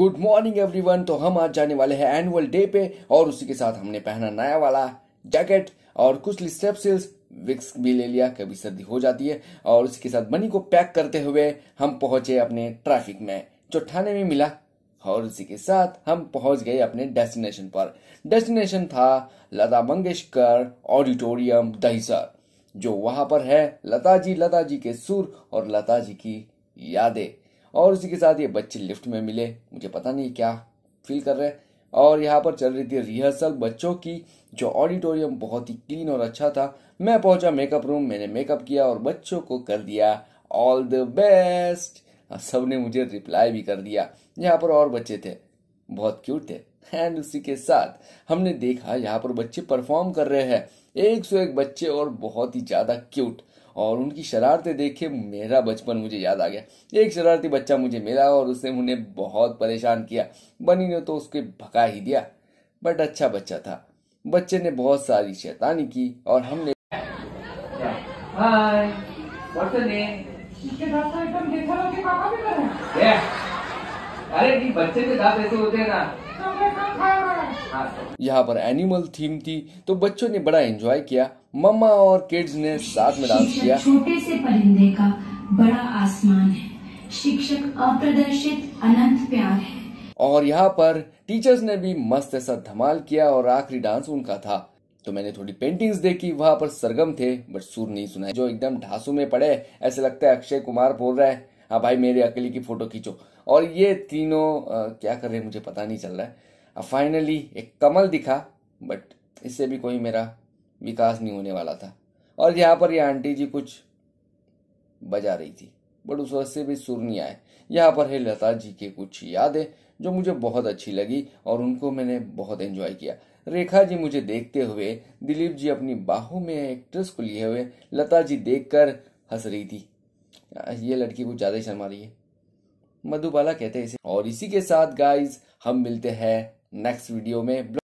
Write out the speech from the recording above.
good morning everyone तो हम आज जाने वाले हैं एनुअल डे पे और उसी के साथ हमने पहना नया वाला जैकेट और कुछ स्टेपसिल्स विक्स भी ले लिया कभी सर्दी हो जाती है और उसी के साथ मनी को पैक करते हुए हम पहुंचे अपने ट्रैफिक में जो थाने में मिला और उसी के साथ हम पहुंच गए अपने डेस्टिनेशन पर डेस्टिनेशन था लता मंगेशकर ऑडिटोरियम दहिसर जो वहां पर है लता जी लता जी के सुर और लता जी की यादें और उसी के साथ ये बच्चे लिफ्ट में मिले मुझे पता नहीं क्या फील कर रहे और यहाँ पर चल रही थी रिहर्सल बच्चों की जो ऑडिटोरियम बहुत ही क्लीन और अच्छा था मैं पहुंचा मेकअप रूम मैंने मेकअप किया और बच्चों को कर दिया ऑल द बेस्ट सब ने मुझे रिप्लाई भी कर दिया यहाँ पर और बच्चे थे बहुत क्यूट थे एंड उसी के साथ हमने देखा यहाँ पर बच्चे परफॉर्म कर रहे हैं एक सौ एक बच्चे और बहुत ही ज़्यादा क्यूट और उनकी शरारतें देखे मेरा बचपन मुझे याद आ गया एक शरारती बच्चा मुझे मिला और उसने उन्हें बहुत परेशान किया बनी ने तो उसके भगा ही दिया बट अच्छा बच्चा था बच्चे ने बहुत सारी शैतानी की और हमने अरे बच्चे के दांत ऐसे होते हैं ना यहाँ पर एनिमल थीम थी तो बच्चों ने बड़ा एंजॉय किया मम्मा और किड्स ने साथ में डांस किया छोटे से परिंदे का बड़ा आसमान है शिक्षक अप्रदर्शित अनंत प्यार है और यहाँ पर टीचर्स ने भी मस्त ऐसा धमाल किया और आखिरी डांस उनका था तो मैंने थोड़ी पेंटिंग्स देखी वहाँ पर सरगम थे बट सुर नहीं सुना जो एकदम ढांसू में पड़े ऐसे लगता है अक्षय कुमार बोल रहा है हाँ भाई मेरे अकेले की फ़ोटो खींचो और ये तीनों आ, क्या कर रहे हैं मुझे पता नहीं चल रहा है फाइनली एक कमल दिखा बट इससे भी कोई मेरा विकास नहीं होने वाला था और यहाँ पर ये आंटी जी कुछ बजा रही थी बट उस वक्त से भी सुर नहीं आए यहाँ पर है लता जी के कुछ यादें जो मुझे बहुत अच्छी लगी और उनको मैंने बहुत एंजॉय किया रेखा जी मुझे देखते हुए दिलीप जी अपनी बाहों में एक्ट्रेस को लिए हुए लता जी देखकर हंस रही थी ये लड़की कुछ ज़्यादा ही शर्मा रही है मधुबाला कहते हैं इसे और इसी के साथ गाइज हम मिलते हैं नेक्स्ट वीडियो में